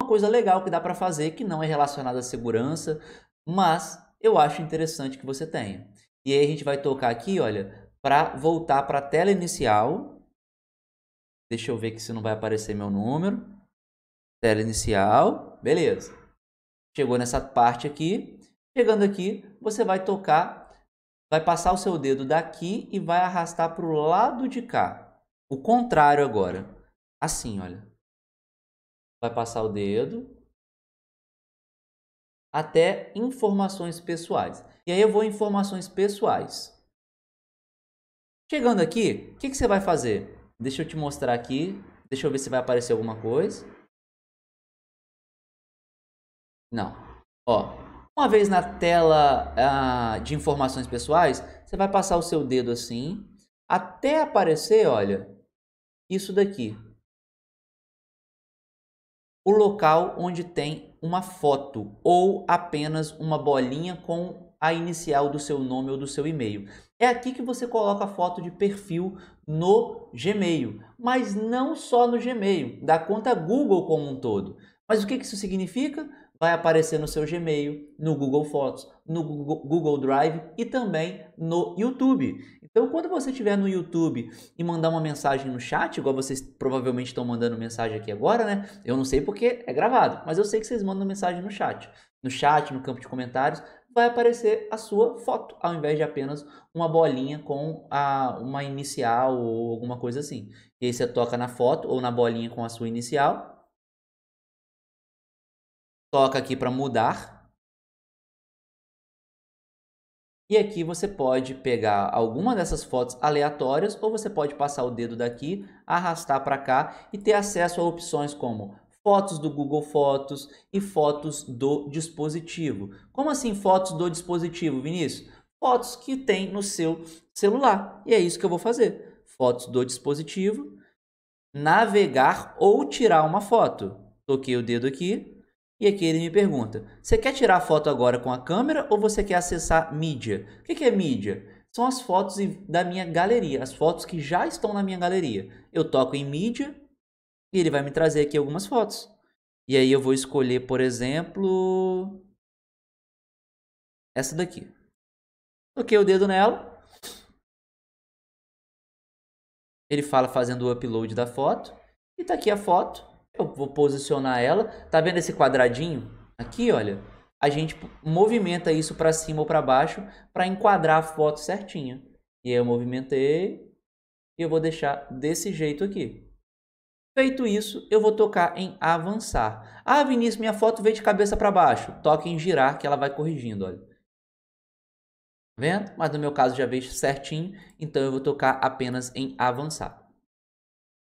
uma coisa legal que dá para fazer que não é relacionada à segurança, mas eu acho interessante que você tenha. E aí a gente vai tocar aqui, olha, para voltar para a tela inicial. Deixa eu ver que se não vai aparecer meu número. Tela inicial, beleza. Chegou nessa parte aqui. Chegando aqui, você vai tocar, vai passar o seu dedo daqui e vai arrastar para o lado de cá. O contrário agora. Assim, olha vai passar o dedo até informações pessoais. E aí eu vou em informações pessoais. Chegando aqui, o que, que você vai fazer? Deixa eu te mostrar aqui. Deixa eu ver se vai aparecer alguma coisa. Não. Ó, uma vez na tela ah, de informações pessoais, você vai passar o seu dedo assim, até aparecer, olha, isso daqui o local onde tem uma foto ou apenas uma bolinha com a inicial do seu nome ou do seu e-mail. É aqui que você coloca a foto de perfil no Gmail, mas não só no Gmail, da conta Google como um todo. Mas o que isso significa? vai aparecer no seu Gmail, no Google Fotos, no Google Drive e também no YouTube. Então, quando você estiver no YouTube e mandar uma mensagem no chat, igual vocês provavelmente estão mandando mensagem aqui agora, né? Eu não sei porque é gravado, mas eu sei que vocês mandam mensagem no chat. No chat, no campo de comentários, vai aparecer a sua foto, ao invés de apenas uma bolinha com a, uma inicial ou alguma coisa assim. E aí você toca na foto ou na bolinha com a sua inicial Toca aqui para mudar. E aqui você pode pegar alguma dessas fotos aleatórias ou você pode passar o dedo daqui, arrastar para cá e ter acesso a opções como fotos do Google Fotos e fotos do dispositivo. Como assim fotos do dispositivo, Vinícius? Fotos que tem no seu celular. E é isso que eu vou fazer. Fotos do dispositivo, navegar ou tirar uma foto. Toquei o dedo aqui, e aqui ele me pergunta: você quer tirar a foto agora com a câmera ou você quer acessar mídia? O que é mídia? São as fotos da minha galeria, as fotos que já estão na minha galeria. Eu toco em mídia e ele vai me trazer aqui algumas fotos. E aí eu vou escolher, por exemplo, essa daqui. Toquei o dedo nela. Ele fala fazendo o upload da foto. E tá aqui a foto. Eu vou posicionar ela. Tá vendo esse quadradinho? Aqui, olha. A gente movimenta isso para cima ou para baixo para enquadrar a foto certinha. E aí eu movimentei e eu vou deixar desse jeito aqui. Feito isso, eu vou tocar em avançar. Ah, Vinícius, minha foto veio de cabeça para baixo. Toque em girar que ela vai corrigindo, olha. Tá vendo? Mas no meu caso já veio certinho, então eu vou tocar apenas em avançar.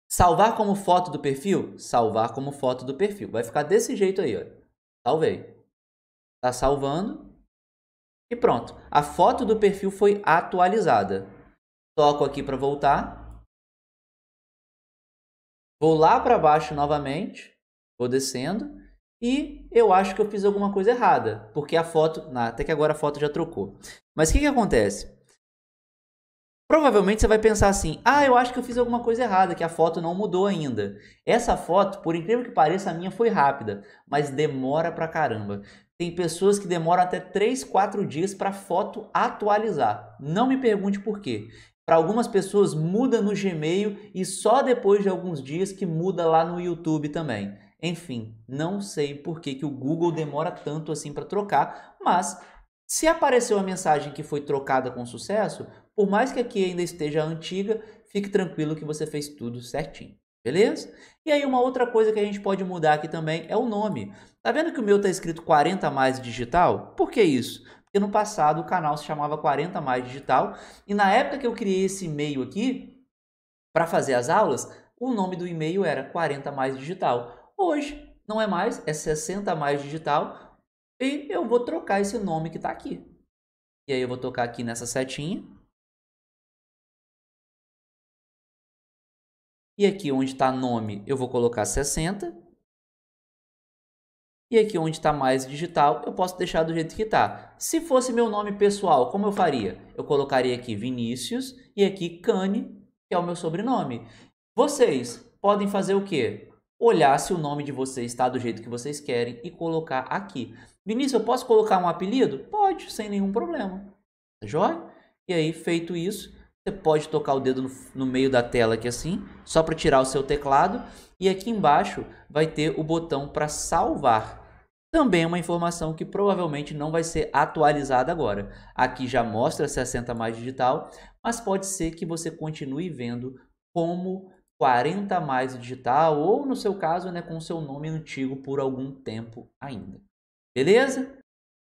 Salvar como foto do perfil? Salvar como foto do perfil. Vai ficar desse jeito aí, ó. Salvei. Tá salvando. E pronto. A foto do perfil foi atualizada. Toco aqui para voltar. Vou lá para baixo novamente. Vou descendo. E eu acho que eu fiz alguma coisa errada. Porque a foto... até que agora a foto já trocou. Mas o que, que acontece? Provavelmente você vai pensar assim: ah, eu acho que eu fiz alguma coisa errada, que a foto não mudou ainda. Essa foto, por incrível que pareça, a minha foi rápida, mas demora pra caramba. Tem pessoas que demoram até 3, 4 dias para foto atualizar. Não me pergunte por quê. Para algumas pessoas muda no Gmail e só depois de alguns dias que muda lá no YouTube também. Enfim, não sei por que, que o Google demora tanto assim para trocar, mas se apareceu uma mensagem que foi trocada com sucesso, por mais que aqui ainda esteja antiga, fique tranquilo que você fez tudo certinho. Beleza? E aí uma outra coisa que a gente pode mudar aqui também é o nome. Tá vendo que o meu tá escrito 40 mais digital? Por que isso? Porque no passado o canal se chamava 40 mais digital e na época que eu criei esse e-mail aqui para fazer as aulas, o nome do e-mail era 40 mais digital. Hoje não é mais, é 60 mais digital. E eu vou trocar esse nome que está aqui. E aí eu vou tocar aqui nessa setinha. E aqui onde está nome, eu vou colocar 60. E aqui onde está mais digital, eu posso deixar do jeito que está. Se fosse meu nome pessoal, como eu faria? Eu colocaria aqui Vinícius e aqui Cane, que é o meu sobrenome. Vocês podem fazer o quê? Olhar se o nome de vocês está do jeito que vocês querem e colocar aqui. Vinícius, eu posso colocar um apelido? Pode, sem nenhum problema. Tá joia? E aí, feito isso, você pode tocar o dedo no, no meio da tela aqui assim, só para tirar o seu teclado. E aqui embaixo vai ter o botão para salvar. Também é uma informação que provavelmente não vai ser atualizada agora. Aqui já mostra 60 mais digital, mas pode ser que você continue vendo como 40 mais digital ou no seu caso, né, com seu nome antigo por algum tempo ainda. Beleza?